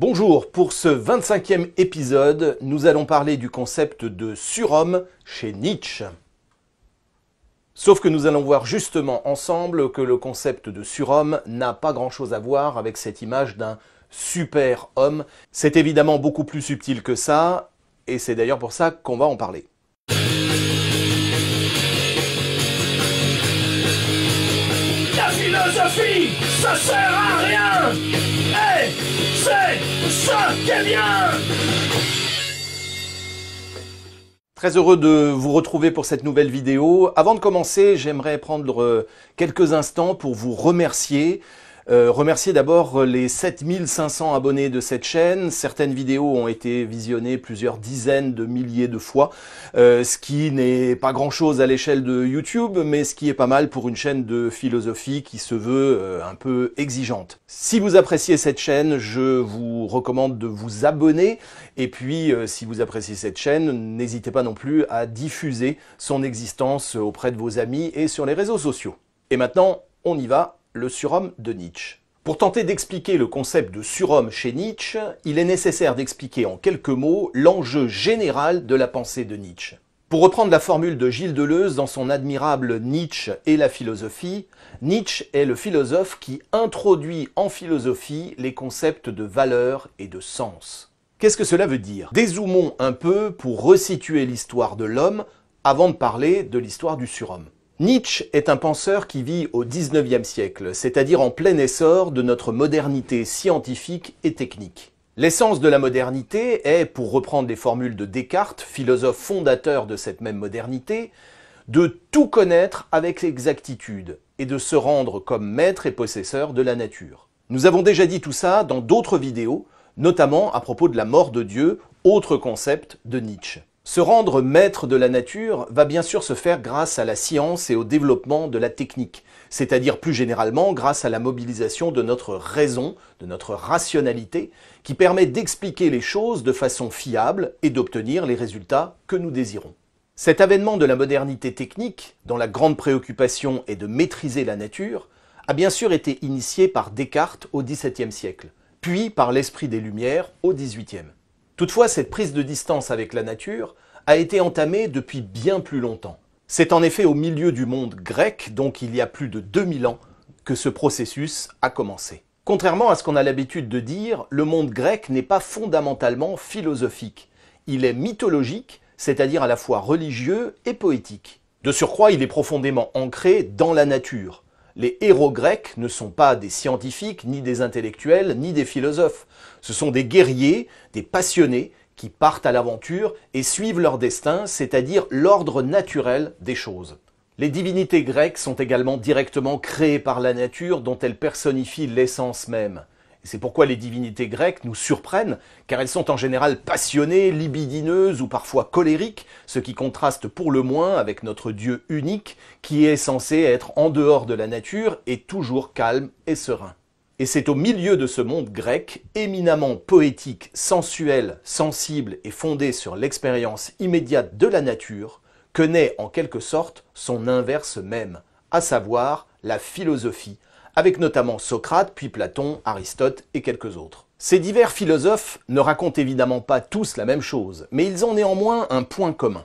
Bonjour, pour ce 25e épisode, nous allons parler du concept de surhomme chez Nietzsche. Sauf que nous allons voir justement ensemble que le concept de surhomme n'a pas grand-chose à voir avec cette image d'un super-homme. C'est évidemment beaucoup plus subtil que ça, et c'est d'ailleurs pour ça qu'on va en parler. La philosophie, ça Très heureux de vous retrouver pour cette nouvelle vidéo. Avant de commencer, j'aimerais prendre euh, quelques instants pour vous remercier. Euh, remercier d'abord euh, les 7500 abonnés de cette chaîne. Certaines vidéos ont été visionnées plusieurs dizaines de milliers de fois, euh, ce qui n'est pas grand-chose à l'échelle de YouTube, mais ce qui est pas mal pour une chaîne de philosophie qui se veut un peu exigeante. Si vous appréciez cette chaîne, je vous recommande de vous abonner. Et puis, si vous appréciez cette chaîne, n'hésitez pas non plus à diffuser son existence auprès de vos amis et sur les réseaux sociaux. Et maintenant, on y va le surhomme de Nietzsche. Pour tenter d'expliquer le concept de surhomme chez Nietzsche, il est nécessaire d'expliquer en quelques mots l'enjeu général de la pensée de Nietzsche. Pour reprendre la formule de Gilles Deleuze dans son admirable Nietzsche et la philosophie, Nietzsche est le philosophe qui introduit en philosophie les concepts de valeur et de sens. Qu'est-ce que cela veut dire Désoumons un peu pour resituer l'histoire de l'homme avant de parler de l'histoire du surhomme. Nietzsche est un penseur qui vit au XIXe siècle, c'est-à-dire en plein essor de notre modernité scientifique et technique. L'essence de la modernité est, pour reprendre les formules de Descartes, philosophe fondateur de cette même modernité, de tout connaître avec exactitude et de se rendre comme maître et possesseur de la nature. Nous avons déjà dit tout ça dans d'autres vidéos, notamment à propos de la mort de Dieu, autre concept de Nietzsche. Se rendre maître de la nature va bien sûr se faire grâce à la science et au développement de la technique, c'est-à-dire plus généralement grâce à la mobilisation de notre raison, de notre rationalité, qui permet d'expliquer les choses de façon fiable et d'obtenir les résultats que nous désirons. Cet avènement de la modernité technique, dont la grande préoccupation est de maîtriser la nature, a bien sûr été initié par Descartes au XVIIe siècle, puis par l'esprit des Lumières au XVIIIe. Toutefois, cette prise de distance avec la nature a été entamée depuis bien plus longtemps. C'est en effet au milieu du monde grec, donc il y a plus de 2000 ans, que ce processus a commencé. Contrairement à ce qu'on a l'habitude de dire, le monde grec n'est pas fondamentalement philosophique. Il est mythologique, c'est-à-dire à la fois religieux et poétique. De surcroît, il est profondément ancré dans la nature les héros grecs ne sont pas des scientifiques, ni des intellectuels, ni des philosophes. Ce sont des guerriers, des passionnés, qui partent à l'aventure et suivent leur destin, c'est-à-dire l'ordre naturel des choses. Les divinités grecques sont également directement créées par la nature dont elles personnifient l'essence même. C'est pourquoi les divinités grecques nous surprennent, car elles sont en général passionnées, libidineuses ou parfois colériques, ce qui contraste pour le moins avec notre Dieu unique, qui est censé être en dehors de la nature et toujours calme et serein. Et c'est au milieu de ce monde grec, éminemment poétique, sensuel, sensible et fondé sur l'expérience immédiate de la nature, que naît en quelque sorte son inverse même, à savoir la philosophie, avec notamment Socrate, puis Platon, Aristote et quelques autres. Ces divers philosophes ne racontent évidemment pas tous la même chose, mais ils ont néanmoins un point commun.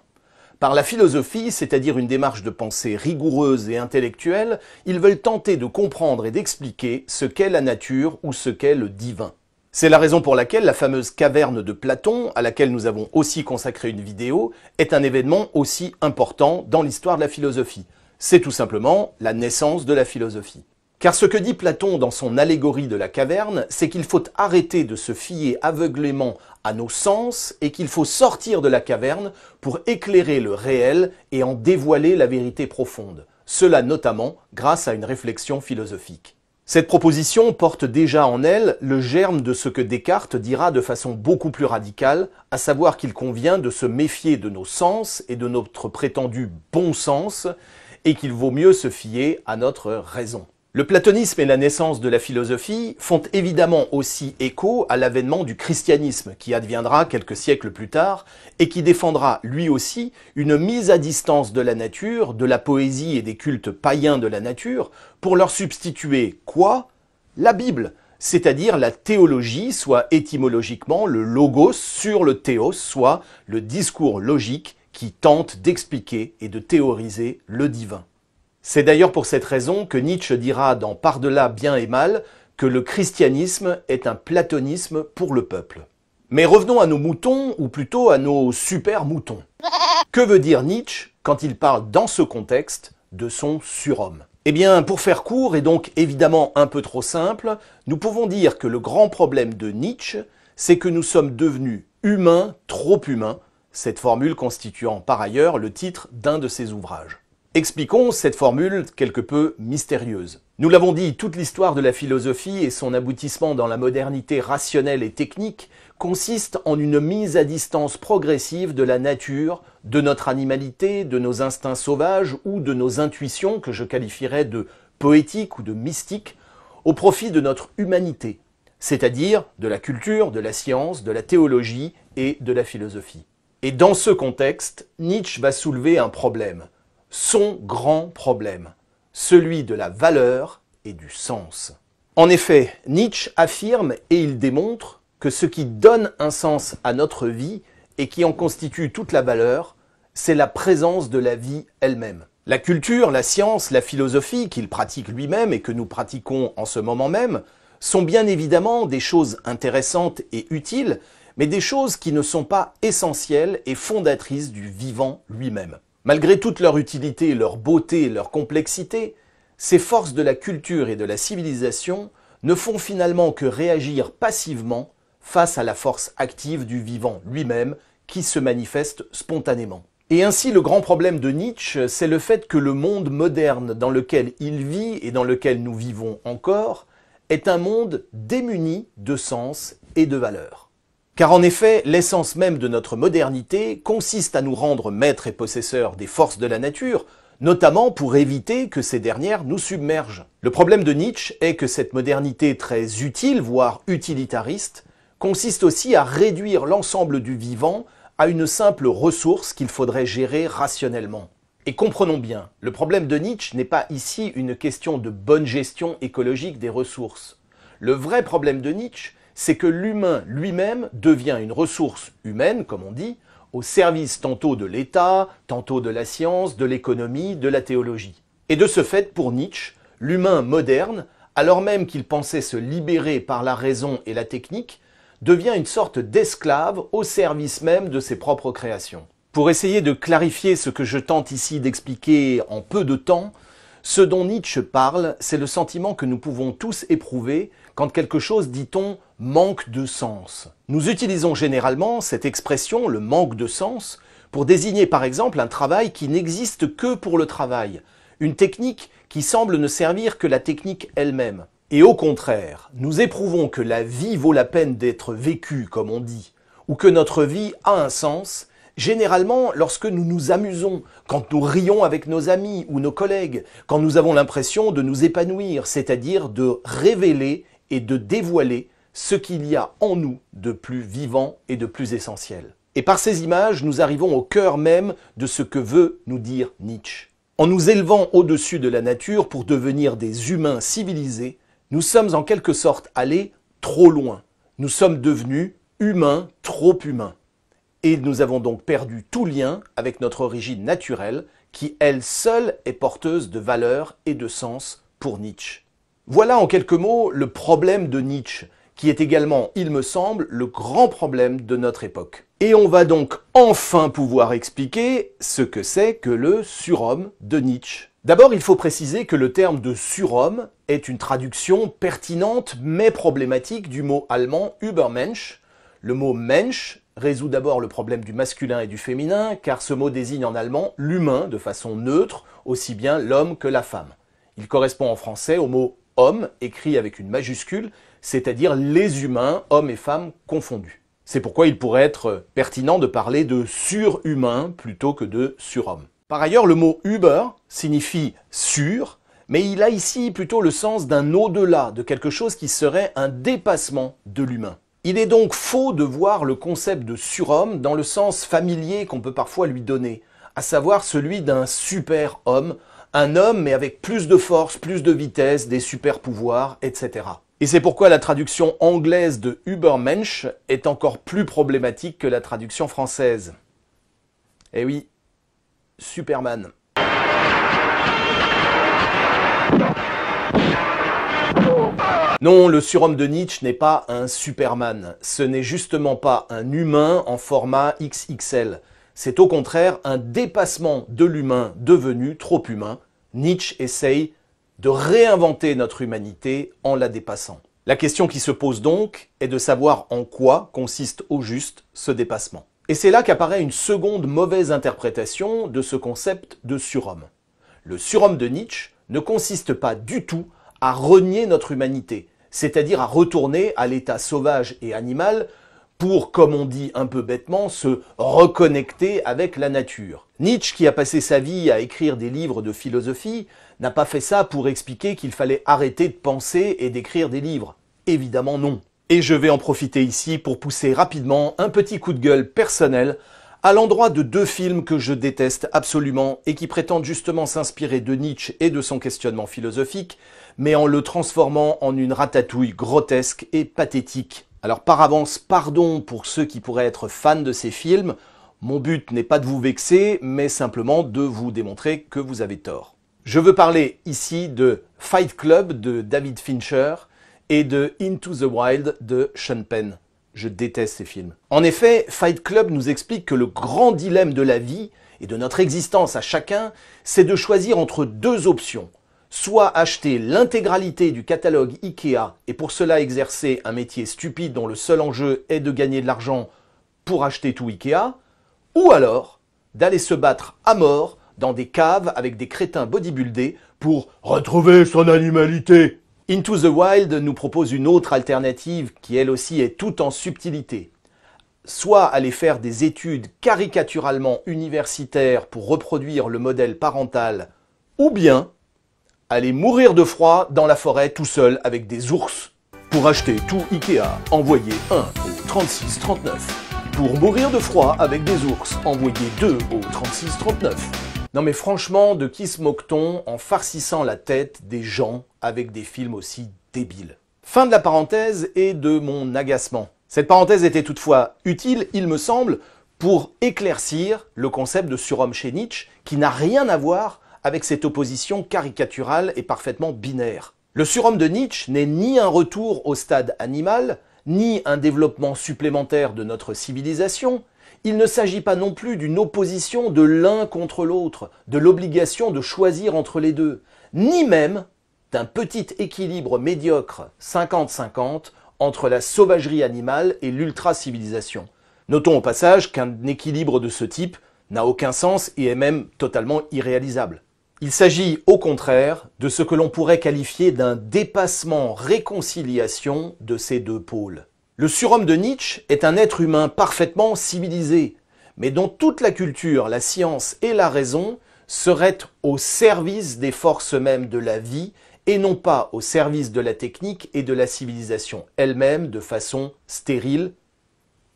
Par la philosophie, c'est-à-dire une démarche de pensée rigoureuse et intellectuelle, ils veulent tenter de comprendre et d'expliquer ce qu'est la nature ou ce qu'est le divin. C'est la raison pour laquelle la fameuse caverne de Platon, à laquelle nous avons aussi consacré une vidéo, est un événement aussi important dans l'histoire de la philosophie. C'est tout simplement la naissance de la philosophie. Car ce que dit Platon dans son allégorie de la caverne, c'est qu'il faut arrêter de se fier aveuglément à nos sens et qu'il faut sortir de la caverne pour éclairer le réel et en dévoiler la vérité profonde. Cela notamment grâce à une réflexion philosophique. Cette proposition porte déjà en elle le germe de ce que Descartes dira de façon beaucoup plus radicale, à savoir qu'il convient de se méfier de nos sens et de notre prétendu bon sens, et qu'il vaut mieux se fier à notre raison. Le platonisme et la naissance de la philosophie font évidemment aussi écho à l'avènement du christianisme qui adviendra quelques siècles plus tard et qui défendra lui aussi une mise à distance de la nature, de la poésie et des cultes païens de la nature pour leur substituer quoi La Bible, c'est-à-dire la théologie, soit étymologiquement le logos sur le théos, soit le discours logique qui tente d'expliquer et de théoriser le divin. C'est d'ailleurs pour cette raison que Nietzsche dira dans Par-delà bien et mal que le christianisme est un platonisme pour le peuple. Mais revenons à nos moutons, ou plutôt à nos super moutons. Que veut dire Nietzsche quand il parle dans ce contexte de son surhomme Eh bien, pour faire court, et donc évidemment un peu trop simple, nous pouvons dire que le grand problème de Nietzsche, c'est que nous sommes devenus humains, trop humains, cette formule constituant par ailleurs le titre d'un de ses ouvrages. Expliquons cette formule quelque peu mystérieuse. Nous l'avons dit, toute l'histoire de la philosophie et son aboutissement dans la modernité rationnelle et technique consiste en une mise à distance progressive de la nature, de notre animalité, de nos instincts sauvages ou de nos intuitions que je qualifierais de poétiques ou de mystiques, au profit de notre humanité, c'est-à-dire de la culture, de la science, de la théologie et de la philosophie. Et dans ce contexte, Nietzsche va soulever un problème son grand problème, celui de la valeur et du sens. En effet, Nietzsche affirme et il démontre que ce qui donne un sens à notre vie et qui en constitue toute la valeur, c'est la présence de la vie elle-même. La culture, la science, la philosophie qu'il pratique lui-même et que nous pratiquons en ce moment même sont bien évidemment des choses intéressantes et utiles, mais des choses qui ne sont pas essentielles et fondatrices du vivant lui-même. Malgré toute leur utilité, leur beauté, leur complexité, ces forces de la culture et de la civilisation ne font finalement que réagir passivement face à la force active du vivant lui-même qui se manifeste spontanément. Et ainsi le grand problème de Nietzsche, c'est le fait que le monde moderne dans lequel il vit et dans lequel nous vivons encore est un monde démuni de sens et de valeur. Car en effet, l'essence même de notre modernité consiste à nous rendre maîtres et possesseurs des forces de la nature, notamment pour éviter que ces dernières nous submergent. Le problème de Nietzsche est que cette modernité très utile, voire utilitariste, consiste aussi à réduire l'ensemble du vivant à une simple ressource qu'il faudrait gérer rationnellement. Et comprenons bien, le problème de Nietzsche n'est pas ici une question de bonne gestion écologique des ressources. Le vrai problème de Nietzsche, c'est que l'humain lui-même devient une ressource humaine, comme on dit, au service tantôt de l'État, tantôt de la science, de l'économie, de la théologie. Et de ce fait, pour Nietzsche, l'humain moderne, alors même qu'il pensait se libérer par la raison et la technique, devient une sorte d'esclave au service même de ses propres créations. Pour essayer de clarifier ce que je tente ici d'expliquer en peu de temps, ce dont Nietzsche parle, c'est le sentiment que nous pouvons tous éprouver quand quelque chose, dit-on, manque de sens. Nous utilisons généralement cette expression, le manque de sens, pour désigner par exemple un travail qui n'existe que pour le travail, une technique qui semble ne servir que la technique elle-même. Et au contraire, nous éprouvons que la vie vaut la peine d'être vécue, comme on dit, ou que notre vie a un sens, généralement lorsque nous nous amusons, quand nous rions avec nos amis ou nos collègues, quand nous avons l'impression de nous épanouir, c'est-à-dire de révéler et de dévoiler ce qu'il y a en nous de plus vivant et de plus essentiel. Et par ces images, nous arrivons au cœur même de ce que veut nous dire Nietzsche. En nous élevant au-dessus de la nature pour devenir des humains civilisés, nous sommes en quelque sorte allés trop loin. Nous sommes devenus humains, trop humains. Et nous avons donc perdu tout lien avec notre origine naturelle, qui elle seule est porteuse de valeur et de sens pour Nietzsche. Voilà en quelques mots le problème de Nietzsche, qui est également, il me semble, le grand problème de notre époque. Et on va donc enfin pouvoir expliquer ce que c'est que le surhomme de Nietzsche. D'abord, il faut préciser que le terme de surhomme est une traduction pertinente mais problématique du mot allemand Übermensch. Le mot Mensch résout d'abord le problème du masculin et du féminin, car ce mot désigne en allemand l'humain de façon neutre, aussi bien l'homme que la femme. Il correspond en français au mot homme, écrit avec une majuscule, c'est-à-dire les humains, hommes et femmes confondus. C'est pourquoi il pourrait être pertinent de parler de surhumain plutôt que de surhomme. Par ailleurs, le mot Uber signifie sur, mais il a ici plutôt le sens d'un au-delà, de quelque chose qui serait un dépassement de l'humain. Il est donc faux de voir le concept de surhomme dans le sens familier qu'on peut parfois lui donner, à savoir celui d'un super-homme, un homme mais avec plus de force, plus de vitesse, des super-pouvoirs, etc. Et c'est pourquoi la traduction anglaise de Übermensch est encore plus problématique que la traduction française. Eh oui, Superman. Non, le surhomme de Nietzsche n'est pas un Superman. Ce n'est justement pas un humain en format XXL. C'est au contraire un dépassement de l'humain devenu trop humain. Nietzsche essaye de réinventer notre humanité en la dépassant. La question qui se pose donc est de savoir en quoi consiste au juste ce dépassement. Et c'est là qu'apparaît une seconde mauvaise interprétation de ce concept de surhomme. Le surhomme de Nietzsche ne consiste pas du tout à renier notre humanité, c'est-à-dire à retourner à l'état sauvage et animal pour, comme on dit un peu bêtement, se reconnecter avec la nature. Nietzsche, qui a passé sa vie à écrire des livres de philosophie, n'a pas fait ça pour expliquer qu'il fallait arrêter de penser et d'écrire des livres. Évidemment non. Et je vais en profiter ici pour pousser rapidement un petit coup de gueule personnel à l'endroit de deux films que je déteste absolument et qui prétendent justement s'inspirer de Nietzsche et de son questionnement philosophique, mais en le transformant en une ratatouille grotesque et pathétique. Alors par avance, pardon pour ceux qui pourraient être fans de ces films, mon but n'est pas de vous vexer, mais simplement de vous démontrer que vous avez tort. Je veux parler ici de Fight Club de David Fincher et de Into the Wild de Sean Penn. Je déteste ces films. En effet, Fight Club nous explique que le grand dilemme de la vie et de notre existence à chacun, c'est de choisir entre deux options. Soit acheter l'intégralité du catalogue IKEA et pour cela exercer un métier stupide dont le seul enjeu est de gagner de l'argent pour acheter tout IKEA, ou alors d'aller se battre à mort dans des caves avec des crétins bodybuildés pour retrouver son animalité. Into the Wild nous propose une autre alternative qui elle aussi est tout en subtilité. Soit aller faire des études caricaturalement universitaires pour reproduire le modèle parental, ou bien aller mourir de froid dans la forêt tout seul avec des ours. Pour acheter tout Ikea, envoyez 1 au 3639. Pour mourir de froid avec des ours, envoyez 2 au 39. Non mais franchement, de qui se moque-t-on en farcissant la tête des gens avec des films aussi débiles Fin de la parenthèse et de mon agacement. Cette parenthèse était toutefois utile, il me semble, pour éclaircir le concept de surhomme chez Nietzsche qui n'a rien à voir avec cette opposition caricaturale et parfaitement binaire. Le surhomme de Nietzsche n'est ni un retour au stade animal, ni un développement supplémentaire de notre civilisation, il ne s'agit pas non plus d'une opposition de l'un contre l'autre, de l'obligation de choisir entre les deux, ni même d'un petit équilibre médiocre 50-50 entre la sauvagerie animale et l'ultra-civilisation. Notons au passage qu'un équilibre de ce type n'a aucun sens et est même totalement irréalisable. Il s'agit au contraire de ce que l'on pourrait qualifier d'un dépassement réconciliation de ces deux pôles. Le surhomme de Nietzsche est un être humain parfaitement civilisé, mais dont toute la culture, la science et la raison seraient au service des forces mêmes de la vie et non pas au service de la technique et de la civilisation elle-même de façon stérile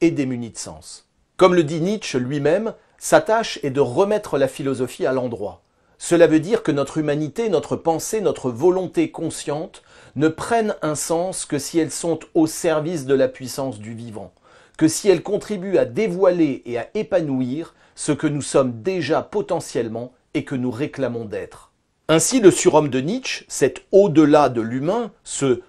et démunie de sens. Comme le dit Nietzsche lui-même, sa tâche est de remettre la philosophie à l'endroit. Cela veut dire que notre humanité, notre pensée, notre volonté consciente ne prennent un sens que si elles sont au service de la puissance du vivant, que si elles contribuent à dévoiler et à épanouir ce que nous sommes déjà potentiellement et que nous réclamons d'être. Ainsi, le surhomme de Nietzsche, cet au-delà de l'humain, ce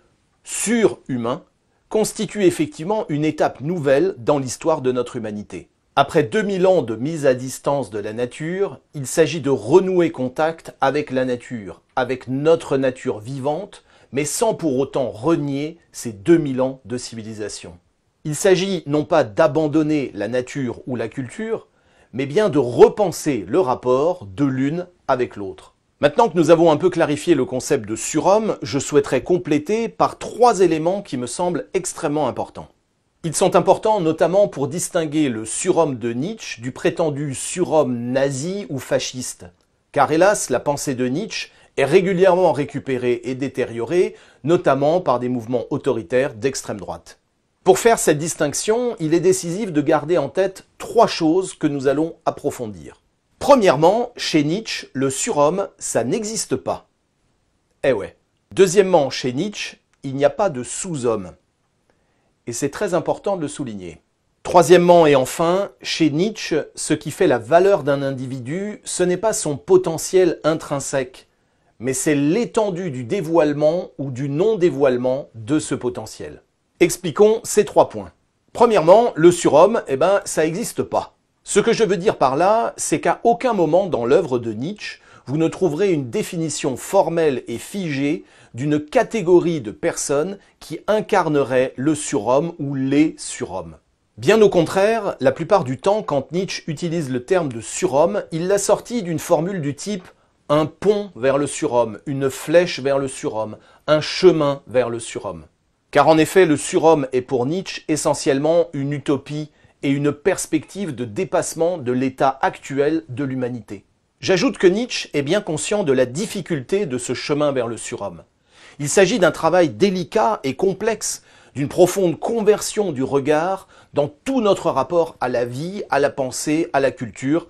surhumain, constitue effectivement une étape nouvelle dans l'histoire de notre humanité. Après 2000 ans de mise à distance de la nature, il s'agit de renouer contact avec la nature, avec notre nature vivante, mais sans pour autant renier ces 2000 ans de civilisation. Il s'agit non pas d'abandonner la nature ou la culture, mais bien de repenser le rapport de l'une avec l'autre. Maintenant que nous avons un peu clarifié le concept de surhomme, je souhaiterais compléter par trois éléments qui me semblent extrêmement importants. Ils sont importants notamment pour distinguer le surhomme de Nietzsche du prétendu surhomme nazi ou fasciste. Car hélas, la pensée de Nietzsche est régulièrement récupéré et détérioré, notamment par des mouvements autoritaires d'extrême droite. Pour faire cette distinction, il est décisif de garder en tête trois choses que nous allons approfondir. Premièrement, chez Nietzsche, le surhomme, ça n'existe pas. Eh ouais. Deuxièmement, chez Nietzsche, il n'y a pas de sous-homme. Et c'est très important de le souligner. Troisièmement et enfin, chez Nietzsche, ce qui fait la valeur d'un individu, ce n'est pas son potentiel intrinsèque, mais c'est l'étendue du dévoilement ou du non-dévoilement de ce potentiel. Expliquons ces trois points. Premièrement, le surhomme, eh ben, ça n'existe pas. Ce que je veux dire par là, c'est qu'à aucun moment dans l'œuvre de Nietzsche, vous ne trouverez une définition formelle et figée d'une catégorie de personnes qui incarnerait le surhomme ou les surhommes. Bien au contraire, la plupart du temps, quand Nietzsche utilise le terme de surhomme, il l'a sorti d'une formule du type un pont vers le surhomme, une flèche vers le surhomme, un chemin vers le surhomme. Car en effet, le surhomme est pour Nietzsche essentiellement une utopie et une perspective de dépassement de l'état actuel de l'humanité. J'ajoute que Nietzsche est bien conscient de la difficulté de ce chemin vers le surhomme. Il s'agit d'un travail délicat et complexe, d'une profonde conversion du regard dans tout notre rapport à la vie, à la pensée, à la culture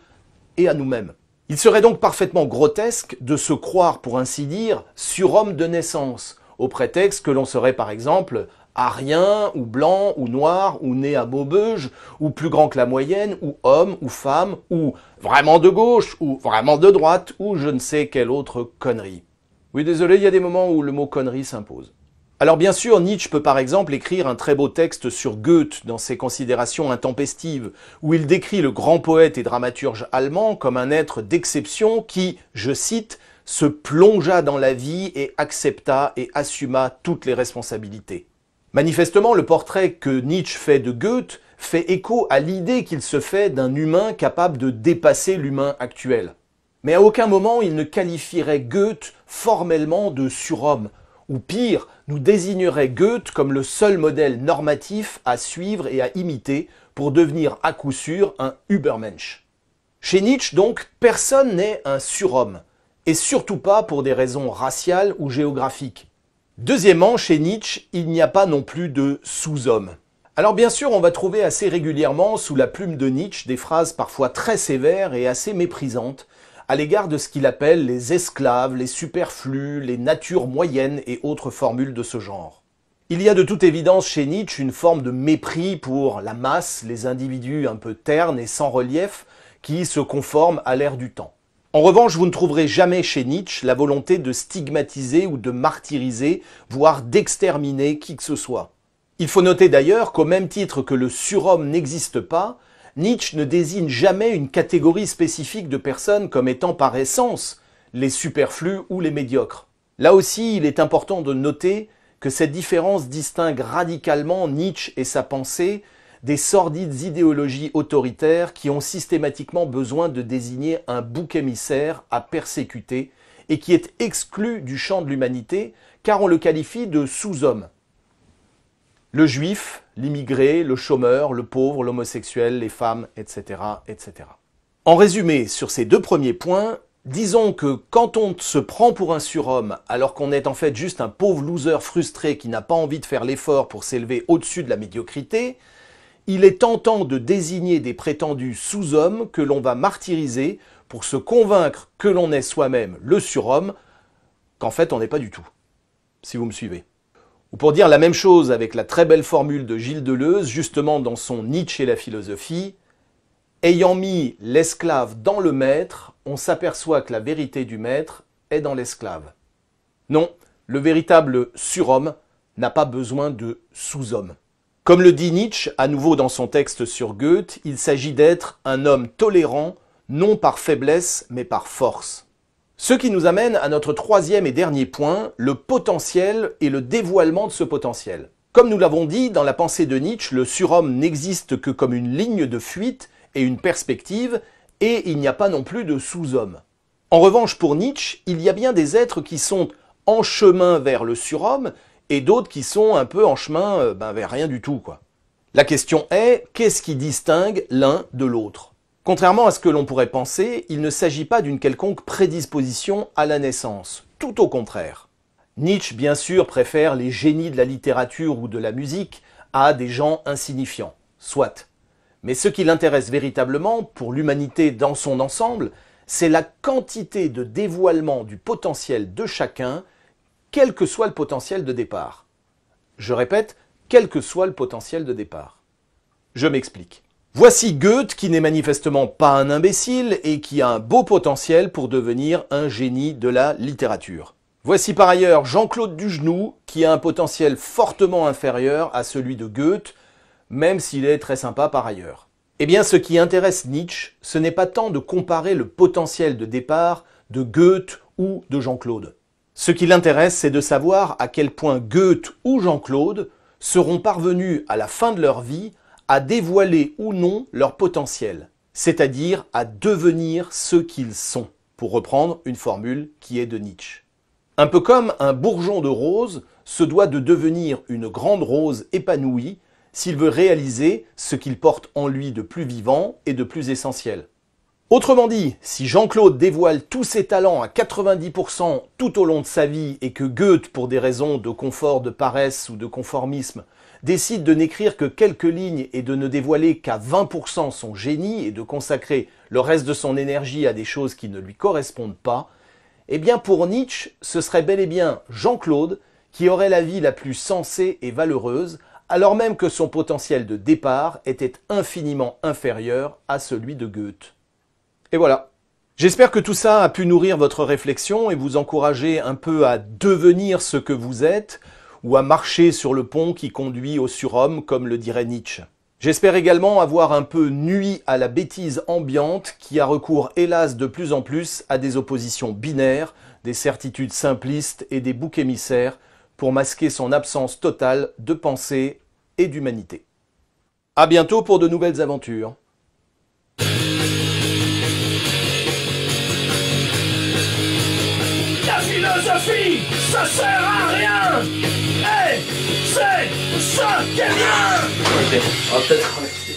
et à nous-mêmes. Il serait donc parfaitement grotesque de se croire, pour ainsi dire, surhomme de naissance, au prétexte que l'on serait par exemple arien, ou blanc, ou noir, ou né à Beaubeuge, ou plus grand que la moyenne, ou homme, ou femme, ou vraiment de gauche, ou vraiment de droite, ou je ne sais quelle autre connerie. Oui, désolé, il y a des moments où le mot connerie s'impose. Alors bien sûr, Nietzsche peut par exemple écrire un très beau texte sur Goethe dans ses considérations intempestives, où il décrit le grand poète et dramaturge allemand comme un être d'exception qui, je cite, se plongea dans la vie et accepta et assuma toutes les responsabilités. Manifestement, le portrait que Nietzsche fait de Goethe fait écho à l'idée qu'il se fait d'un humain capable de dépasser l'humain actuel. Mais à aucun moment il ne qualifierait Goethe formellement de surhomme, ou pire, nous désignerait Goethe comme le seul modèle normatif à suivre et à imiter pour devenir à coup sûr un Übermensch. Chez Nietzsche, donc, personne n'est un surhomme, et surtout pas pour des raisons raciales ou géographiques. Deuxièmement, chez Nietzsche, il n'y a pas non plus de sous-homme. Alors bien sûr, on va trouver assez régulièrement sous la plume de Nietzsche des phrases parfois très sévères et assez méprisantes à l'égard de ce qu'il appelle les esclaves, les superflus, les natures moyennes et autres formules de ce genre. Il y a de toute évidence chez Nietzsche une forme de mépris pour la masse, les individus un peu ternes et sans relief, qui se conforment à l'ère du temps. En revanche, vous ne trouverez jamais chez Nietzsche la volonté de stigmatiser ou de martyriser, voire d'exterminer qui que ce soit. Il faut noter d'ailleurs qu'au même titre que le surhomme n'existe pas, Nietzsche ne désigne jamais une catégorie spécifique de personnes comme étant par essence les superflus ou les médiocres. Là aussi, il est important de noter que cette différence distingue radicalement Nietzsche et sa pensée des sordides idéologies autoritaires qui ont systématiquement besoin de désigner un bouc émissaire à persécuter et qui est exclu du champ de l'humanité car on le qualifie de sous-homme le juif, l'immigré, le chômeur, le pauvre, l'homosexuel, les femmes, etc., etc. En résumé, sur ces deux premiers points, disons que quand on se prend pour un surhomme alors qu'on est en fait juste un pauvre loser frustré qui n'a pas envie de faire l'effort pour s'élever au-dessus de la médiocrité, il est tentant de désigner des prétendus sous-hommes que l'on va martyriser pour se convaincre que l'on est soi-même le surhomme, qu'en fait on n'est pas du tout. Si vous me suivez. Ou pour dire la même chose avec la très belle formule de Gilles Deleuze, justement dans son Nietzsche et la philosophie, ayant mis l'esclave dans le maître, on s'aperçoit que la vérité du maître est dans l'esclave. Non, le véritable surhomme n'a pas besoin de sous-homme. Comme le dit Nietzsche à nouveau dans son texte sur Goethe, il s'agit d'être un homme tolérant, non par faiblesse, mais par force. Ce qui nous amène à notre troisième et dernier point, le potentiel et le dévoilement de ce potentiel. Comme nous l'avons dit, dans la pensée de Nietzsche, le surhomme n'existe que comme une ligne de fuite et une perspective, et il n'y a pas non plus de sous-homme. En revanche, pour Nietzsche, il y a bien des êtres qui sont en chemin vers le surhomme, et d'autres qui sont un peu en chemin euh, ben, vers rien du tout. La question est, qu'est-ce qui distingue l'un de l'autre Contrairement à ce que l'on pourrait penser, il ne s'agit pas d'une quelconque prédisposition à la naissance, tout au contraire. Nietzsche, bien sûr, préfère les génies de la littérature ou de la musique à des gens insignifiants, soit. Mais ce qui l'intéresse véritablement, pour l'humanité dans son ensemble, c'est la quantité de dévoilement du potentiel de chacun, quel que soit le potentiel de départ. Je répète, quel que soit le potentiel de départ. Je m'explique. Voici Goethe qui n'est manifestement pas un imbécile et qui a un beau potentiel pour devenir un génie de la littérature. Voici par ailleurs Jean-Claude Dugenou qui a un potentiel fortement inférieur à celui de Goethe, même s'il est très sympa par ailleurs. Eh bien ce qui intéresse Nietzsche, ce n'est pas tant de comparer le potentiel de départ de Goethe ou de Jean-Claude. Ce qui l'intéresse, c'est de savoir à quel point Goethe ou Jean-Claude seront parvenus à la fin de leur vie à dévoiler ou non leur potentiel, c'est-à-dire à devenir ce qu'ils sont, pour reprendre une formule qui est de Nietzsche. Un peu comme un bourgeon de rose se doit de devenir une grande rose épanouie s'il veut réaliser ce qu'il porte en lui de plus vivant et de plus essentiel. Autrement dit, si Jean-Claude dévoile tous ses talents à 90% tout au long de sa vie et que Goethe, pour des raisons de confort, de paresse ou de conformisme, décide de n'écrire que quelques lignes et de ne dévoiler qu'à 20% son génie et de consacrer le reste de son énergie à des choses qui ne lui correspondent pas, eh bien pour Nietzsche, ce serait bel et bien Jean-Claude qui aurait la vie la plus sensée et valeureuse, alors même que son potentiel de départ était infiniment inférieur à celui de Goethe. Et voilà. J'espère que tout ça a pu nourrir votre réflexion et vous encourager un peu à devenir ce que vous êtes, ou à marcher sur le pont qui conduit au surhomme, comme le dirait Nietzsche. J'espère également avoir un peu nui à la bêtise ambiante qui a recours hélas de plus en plus à des oppositions binaires, des certitudes simplistes et des boucs émissaires pour masquer son absence totale de pensée et d'humanité. A bientôt pour de nouvelles aventures. La philosophie, ça sert à rien Say, up! get her! I'll take